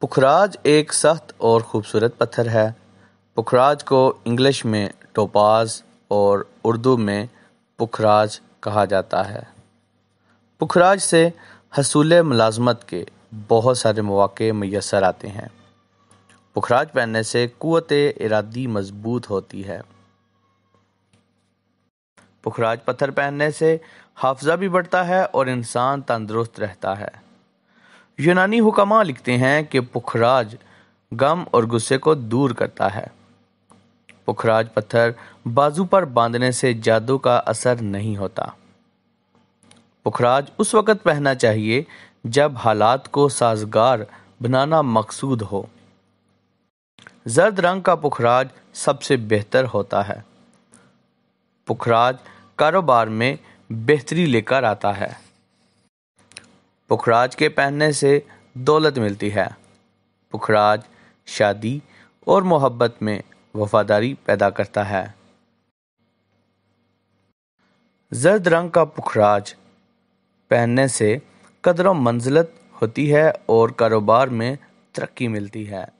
پکھراج ایک سخت اور خوبصورت پتھر ہے پکھراج کو انگلش میں ٹوپاز اور اردو میں پکھراج کہا جاتا ہے پکھراج سے حصول ملازمت کے بہت سارے مواقع میسر آتے ہیں پکھراج پہننے سے قوت ارادی مضبوط ہوتی ہے پکھراج پتھر پہننے سے حافظہ بھی بڑھتا ہے اور انسان تندرست رہتا ہے یونانی حکمہ لکھتے ہیں کہ پخراج غم اور غصے کو دور کرتا ہے پخراج پتھر بازو پر باندھنے سے جادو کا اثر نہیں ہوتا پخراج اس وقت پہننا چاہیے جب حالات کو سازگار بنانا مقصود ہو زرد رنگ کا پخراج سب سے بہتر ہوتا ہے پخراج کاروبار میں بہتری لے کر آتا ہے پکھراج کے پہننے سے دولت ملتی ہے پکھراج شادی اور محبت میں وفاداری پیدا کرتا ہے زرد رنگ کا پکھراج پہننے سے قدر و منزلت ہوتی ہے اور کاروبار میں ترقی ملتی ہے